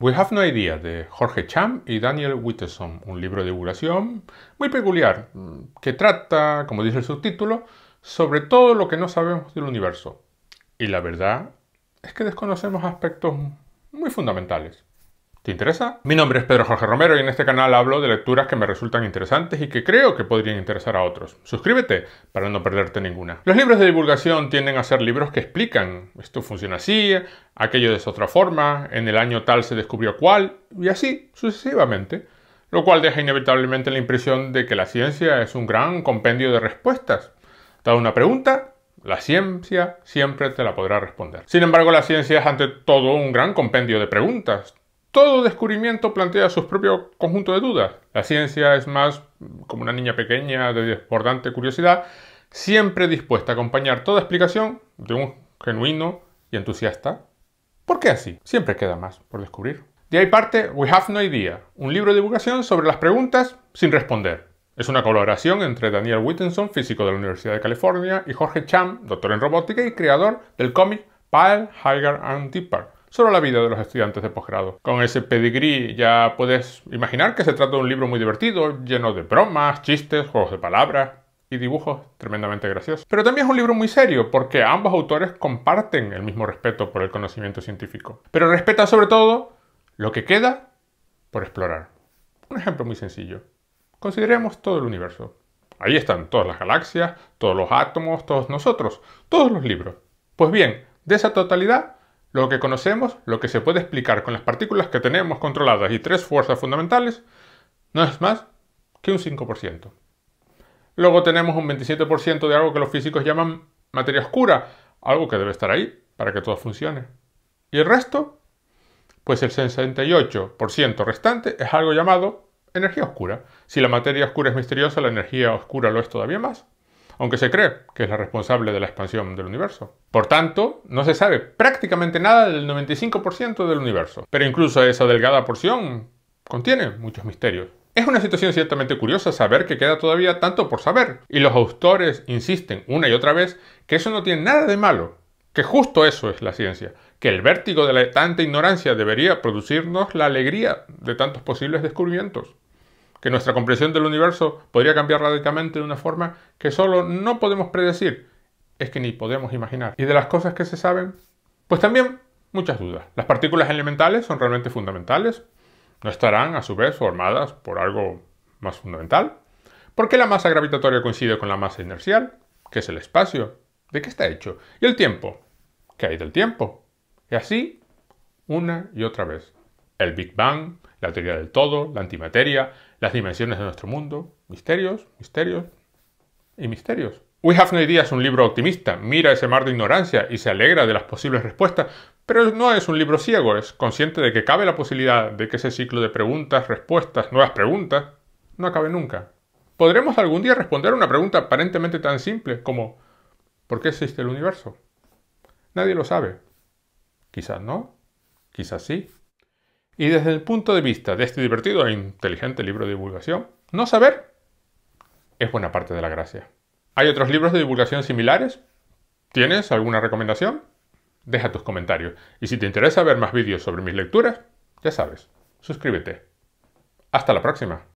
We Have No Idea de Jorge Cham y Daniel Witteson, un libro de divulgación muy peculiar mm, que trata, como dice el subtítulo, sobre todo lo que no sabemos del universo. Y la verdad es que desconocemos aspectos muy fundamentales. ¿Te interesa? Mi nombre es Pedro Jorge Romero y en este canal hablo de lecturas que me resultan interesantes y que creo que podrían interesar a otros. Suscríbete para no perderte ninguna. Los libros de divulgación tienden a ser libros que explican esto funciona así, aquello es otra forma, en el año tal se descubrió cuál y así sucesivamente. Lo cual deja inevitablemente la impresión de que la ciencia es un gran compendio de respuestas. Dada una pregunta, la ciencia siempre te la podrá responder. Sin embargo, la ciencia es ante todo un gran compendio de preguntas, todo descubrimiento plantea su propio conjunto de dudas. La ciencia es más como una niña pequeña de desbordante curiosidad, siempre dispuesta a acompañar toda explicación de un genuino y entusiasta. ¿Por qué así? Siempre queda más por descubrir. De ahí parte We Have No Idea, un libro de divulgación sobre las preguntas sin responder. Es una colaboración entre Daniel Whittenson, físico de la Universidad de California, y Jorge Cham, doctor en robótica y creador del cómic Pile, Higher and Deeper, Sólo la vida de los estudiantes de posgrado. Con ese pedigrí ya puedes imaginar que se trata de un libro muy divertido, lleno de bromas, chistes, juegos de palabras y dibujos tremendamente graciosos. Pero también es un libro muy serio porque ambos autores comparten el mismo respeto por el conocimiento científico, pero respeta sobre todo lo que queda por explorar. Un ejemplo muy sencillo. Consideremos todo el universo. Ahí están todas las galaxias, todos los átomos, todos nosotros, todos los libros. Pues bien, de esa totalidad lo que conocemos, lo que se puede explicar con las partículas que tenemos controladas y tres fuerzas fundamentales, no es más que un 5%. Luego tenemos un 27% de algo que los físicos llaman materia oscura, algo que debe estar ahí para que todo funcione. ¿Y el resto? Pues el 68% restante es algo llamado energía oscura. Si la materia oscura es misteriosa, la energía oscura lo es todavía más aunque se cree que es la responsable de la expansión del universo. Por tanto, no se sabe prácticamente nada del 95% del universo, pero incluso esa delgada porción contiene muchos misterios. Es una situación ciertamente curiosa saber que queda todavía tanto por saber, y los autores insisten una y otra vez que eso no tiene nada de malo, que justo eso es la ciencia, que el vértigo de la tanta ignorancia debería producirnos la alegría de tantos posibles descubrimientos que nuestra comprensión del universo podría cambiar radicalmente de una forma que solo no podemos predecir, es que ni podemos imaginar. Y de las cosas que se saben, pues también muchas dudas. Las partículas elementales son realmente fundamentales, no estarán a su vez formadas por algo más fundamental. ¿Por qué la masa gravitatoria coincide con la masa inercial? ¿Qué es el espacio? ¿De qué está hecho? ¿Y el tiempo? ¿Qué hay del tiempo? Y así, una y otra vez. El Big Bang, la teoría del todo, la antimateria, las dimensiones de nuestro mundo, misterios, misterios y misterios. We Have No Idea es un libro optimista, mira ese mar de ignorancia y se alegra de las posibles respuestas, pero no es un libro ciego, es consciente de que cabe la posibilidad de que ese ciclo de preguntas, respuestas, nuevas preguntas, no acabe nunca. ¿Podremos algún día responder a una pregunta aparentemente tan simple como ¿por qué existe el universo? Nadie lo sabe. Quizás no, quizás sí, y desde el punto de vista de este divertido e inteligente libro de divulgación, no saber es buena parte de la gracia. ¿Hay otros libros de divulgación similares? ¿Tienes alguna recomendación? Deja tus comentarios. Y si te interesa ver más vídeos sobre mis lecturas, ya sabes, suscríbete. Hasta la próxima.